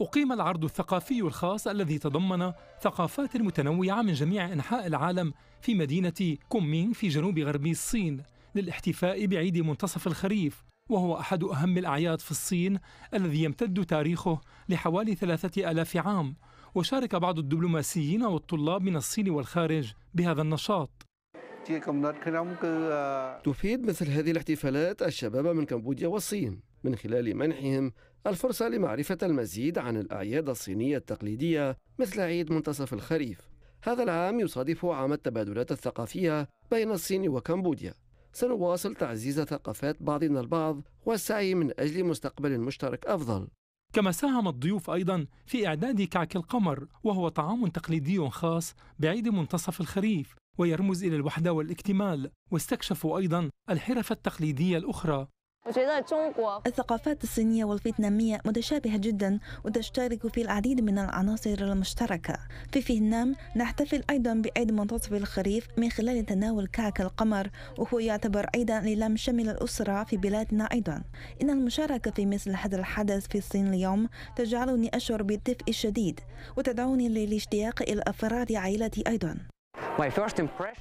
أقيم العرض الثقافي الخاص الذي تضمن ثقافات متنوعة من جميع أنحاء العالم في مدينة كومين في جنوب غربي الصين للاحتفاء بعيد منتصف الخريف وهو أحد أهم الأعياد في الصين الذي يمتد تاريخه لحوالي ثلاثة ألاف عام وشارك بعض الدبلوماسيين والطلاب من الصين والخارج بهذا النشاط تفيد مثل هذه الاحتفالات الشباب من كمبوديا والصين من خلال منحهم الفرصة لمعرفة المزيد عن الأعياد الصينية التقليدية مثل عيد منتصف الخريف. هذا العام يصادف عام التبادلات الثقافية بين الصين وكمبوديا. سنواصل تعزيز ثقافات بعضنا البعض والسعي من أجل مستقبل مشترك أفضل. كما ساهم الضيوف أيضا في إعداد كعك القمر وهو طعام تقليدي خاص بعيد منتصف الخريف ويرمز إلى الوحدة والاكتمال واستكشفوا أيضا الحرف التقليدية الأخرى الثقافات الصينية والفيتنامية متشابهة جدا وتشترك في العديد من العناصر المشتركة في فيتنام نحتفل أيضا بعيد منتصف الخريف من خلال تناول كعك القمر وهو يعتبر عيدا للم شمل الأسرة في بلادنا أيضا إن المشاركة في مثل هذا الحدث في الصين اليوم تجعلني أشعر بالدفء الشديد وتدعوني للاشتياق إلى أفراد عائلتي أيضا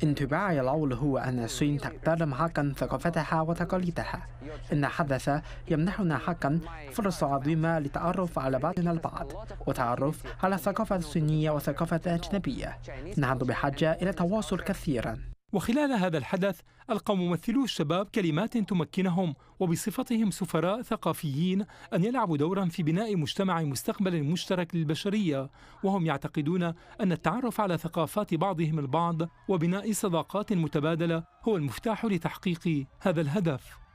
انطباعي الأول هو أن الصين تقترب حقا ثقافتها وتقاليدها إن حدث يمنحنا حقا فرصة عظيمة للتعرف على بعضنا البعض والتعرف على الثقافة الصينية والثقافة الأجنبية نحن بحاجة إلى التواصل كثيرا وخلال هذا الحدث ألقى ممثلو الشباب كلمات تمكنهم وبصفتهم سفراء ثقافيين أن يلعبوا دورا في بناء مجتمع مستقبل مشترك للبشرية وهم يعتقدون أن التعرف على ثقافات بعضهم البعض وبناء صداقات متبادلة هو المفتاح لتحقيق هذا الهدف